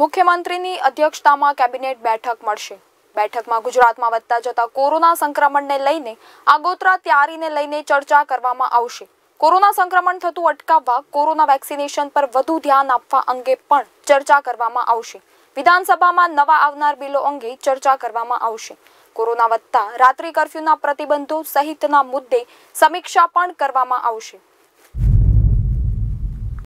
મુખ્યમંત્રીની અધ્યક્ષતામાં કેબિનેટ બેઠક મળશે બેઠકમાં ગુજરાતમાં વધતા જતા કોરોના સંક્રમણને લઈને આગોતરા તૈયારીને લઈને ચર્ચા કરવામાં આવશે કોરોના સંક્રમણ થતું અટકાવવા કોરોના વેક્સિનેશન પર વધુ ધ્યાન આપવા અંગે પણ ચર્ચા કરવામાં આવશે વિધાનસભામાં નવા આવનાર બિલો અંગે ચર્ચા કરવામાં આવશે કોરોના વધતા રાત્રિ કર્ફ્યુના પ્રતિબંધો સહિતના મુદ્દે સમીક્ષા પણ કરવામાં આવશે